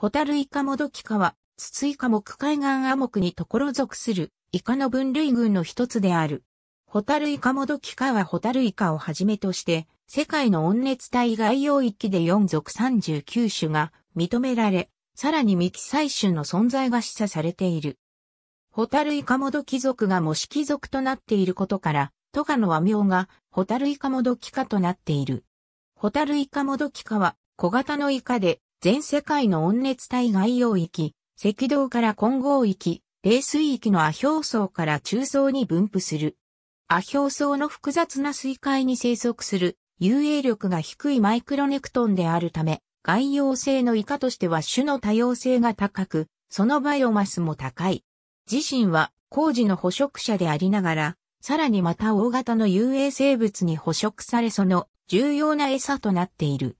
ホタルイカモドキカは、ツツイカ目海岸アモクにところ属する、イカの分類群の一つである。ホタルイカモドキカはホタルイカをはじめとして、世界の温熱帯外洋域で4属39種が認められ、さらに未記載種の存在が示唆されている。ホタルイカモドキ族が模式族となっていることから、トカの和名がホタルイカモドキカとなっている。ホタルイカモドキカは小型のイカで全世界の温熱帯外洋域、赤道から混合域、冷水域のアウ層から中層に分布する。アウ層の複雑な水海に生息する、遊泳力が低いマイクロネクトンであるため、外洋性のイカとしては種の多様性が高く、そのバイオマスも高い。自身は工事の捕食者でありながら、さらにまた大型の遊泳生物に捕食されその重要な餌となっている。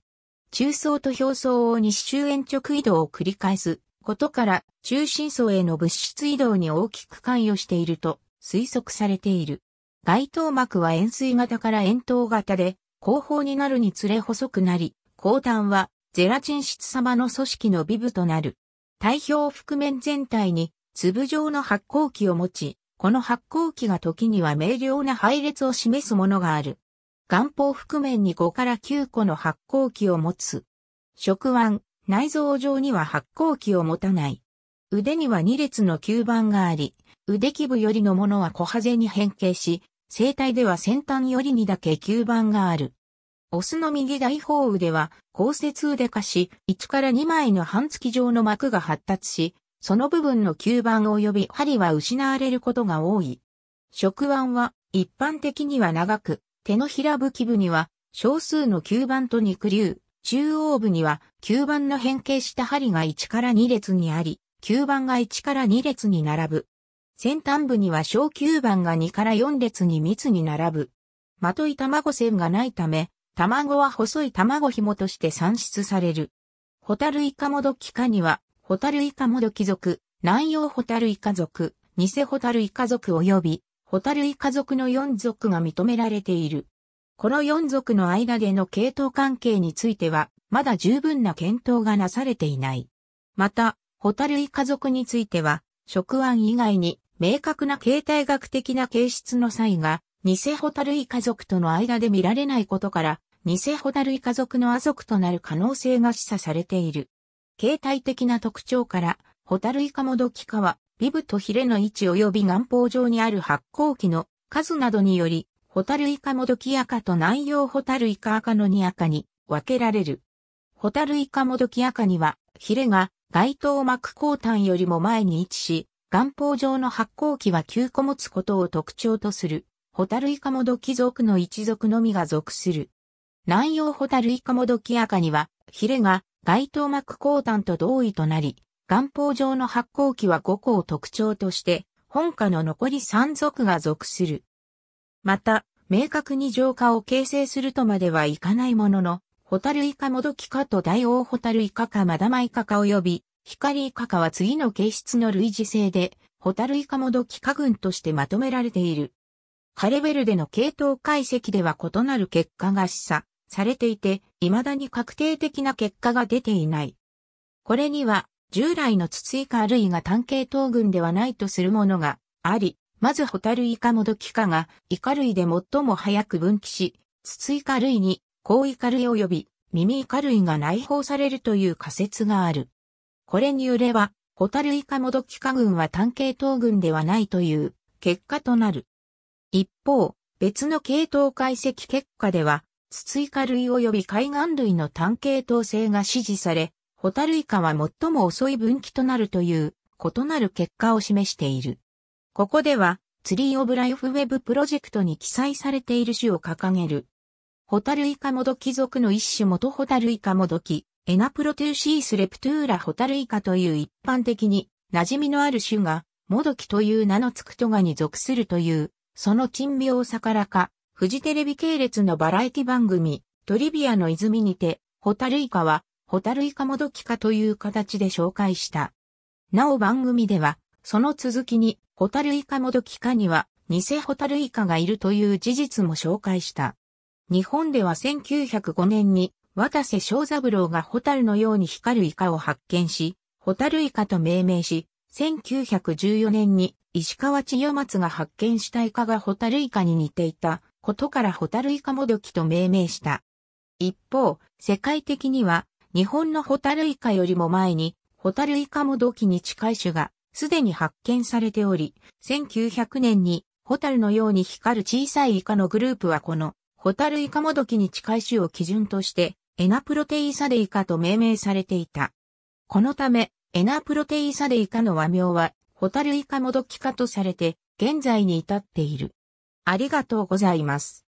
中層と表層を西周延直移動を繰り返すことから中心層への物質移動に大きく関与していると推測されている。外頭膜は円錐型から円筒型で後方になるにつれ細くなり、後端はゼラチン質様の組織のビブとなる。体表覆面全体に粒状の発光器を持ち、この発光器が時には明瞭な配列を示すものがある。眼宝覆面に5から9個の発光器を持つ。触腕、内臓上には発光器を持たない。腕には2列の吸盤があり、腕基部よりのものは小ハゼに変形し、生体では先端よりにだけ吸盤がある。オスの右大方腕は、高節腕化し、1から2枚の半月状の膜が発達し、その部分の吸盤及び針は失われることが多い。触腕は、一般的には長く、手のひら武器部には少数の吸盤と肉流、中央部には吸盤の変形した針が1から2列にあり、吸盤が1から2列に並ぶ。先端部には小吸盤が2から4列に密に並ぶ。まとい卵線がないため、卵は細い卵紐として産出される。ホタルイカモドキ科には、ホタルイカモドキ族、南洋ホタルイカ族、ニセホタルイカ族及び、ホタルイ家族の4族が認められている。この4族の間での系統関係については、まだ十分な検討がなされていない。また、ホタルイ家族については、食案以外に明確な形態学的な形質の際が、偽ホタルイ家族との間で見られないことから、偽ホタルイ家族の亜族となる可能性が示唆されている。形態的な特徴から、ホタルイカもどきカは、ビブとヒレの位置及び南方上にある発光器の数などにより、ホタルイカモドキアカと南洋ホタルイカアカの2カに分けられる。ホタルイカモドキアカには、ヒレが外頭膜後端よりも前に位置し、岩峰上の発光器は9個持つことを特徴とする、ホタルイカモドキ族の一族のみが属する。南洋ホタルイカモドキアカには、ヒレが外頭膜後端と同位となり、元宝上の発光器は5個を特徴として、本家の残り3族が属する。また、明確に浄化を形成するとまではいかないものの、ホタルイカモドキカと大王ホタルイカかマダマイカか及び、ヒカリイカかは次の形質の類似性で、ホタルイカモドキカ群としてまとめられている。カレベルでの系統解析では異なる結果が示唆されていて、未だに確定的な結果が出ていない。これには、従来のツツイカ類が単系統群ではないとするものがあり、まずホタルイカモドキカがイカ類で最も早く分岐し、ツツイカ類に高イカ類及び耳イカ類が内包されるという仮説がある。これによれば、ホタルイカモドキカ群は単系統群ではないという結果となる。一方、別の系統解析結果では、ツツイカ類及び海岸類の単系統性が支持され、ホタルイカは最も遅い分岐となるという異なる結果を示している。ここでは、ツリーオブライフウェブプロジェクトに記載されている種を掲げる。ホタルイカモドキ属の一種元ホタルイカモドキ、エナプロトゥーシースレプトゥーラホタルイカという一般的に馴染みのある種が、モドキという名のつくトガに属するという、その珍妙さからか、フジテレビ系列のバラエティ番組、トリビアの泉にて、ホタルイカはホタルイカモドキかという形で紹介した。なお番組では、その続きに、ホタルイカモドキかには、偽ホタルイカがいるという事実も紹介した。日本では1905年に、渡瀬正三郎がホタルのように光るイカを発見し、ホタルイカと命名し、1914年に石川千代松が発見したイカがホタルイカに似ていたことからホタルイカもどきと命名した。一方、世界的には日本のホタルイカよりも前に、ホタルイカも土器に近い種が、すでに発見されており、1900年に、ホタルのように光る小さいイカのグループはこの、ホタルイカもドキに近い種を基準として、エナプロテイサデイカと命名されていた。このため、エナプロテイサデイカの和名は、ホタルイカもどきかとされて、現在に至っている。ありがとうございます。